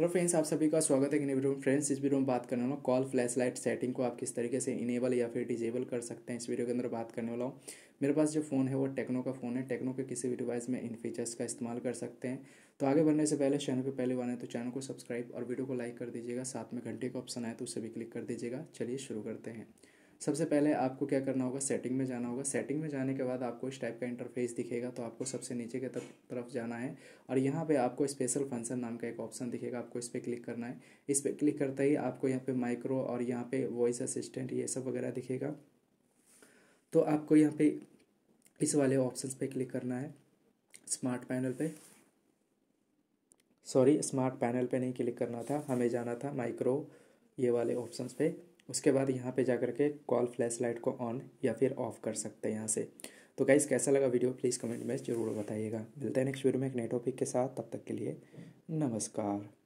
hello friends आप सभी का स्वागत है कि वीडियो में फ्रेंड्स इस वीडियो में बात करने वाला हूँ कॉल फ्लैशलाइट सेटिंग को आप किस तरीके से इनेबल या फिर डिजेबल कर सकते हैं इस वीडियो के अंदर बात करने वाला हूँ मेरे पास जो फ़ोन है वो टेक्नो का फ़ोन है टेक्नो के किसी भी डिवाइस में इन फीचर्स का इस्तेमाल कर सकते हैं तो आगे बढ़ने से पहले चैनल पर पहले बनाए तो चैनल को सब्सक्राइब और वीडियो को लाइक कर दीजिएगा साथ में घंटे का ऑप्शन आए तो उसे भी क्लिक कर दीजिएगा चलिए शुरू करते हैं सबसे पहले आपको क्या करना होगा सेटिंग में जाना होगा सेटिंग में जाने के बाद आपको इस टाइप का इंटरफेस दिखेगा तो आपको सबसे नीचे के तरफ जाना है और यहाँ पे आपको स्पेशल फंक्शन नाम का एक ऑप्शन दिखेगा आपको इस पर क्लिक करना है इस पर क्लिक करते ही आपको यहाँ पे माइक्रो और यहाँ पे वॉइस असिस्टेंट ये सब वगैरह दिखेगा तो आपको यहाँ पे इस वाले ऑप्शन पर क्लिक करना है स्मार्ट पैनल पर सॉरी स्मार्ट पैनल पर नहीं क्लिक करना था हमें जाना था माइक्रो ये वाले ऑप्शन पर उसके बाद यहाँ पे जा कर के कॉल फ्लैश लाइट को ऑन या फिर ऑफ कर सकते हैं यहाँ से तो गाइज़ कैसा लगा वीडियो प्लीज़ कमेंट में ज़रूर बताइएगा मिलते हैं नेक्स्ट वीडियो में एक नए टॉपिक के साथ तब तक के लिए नमस्कार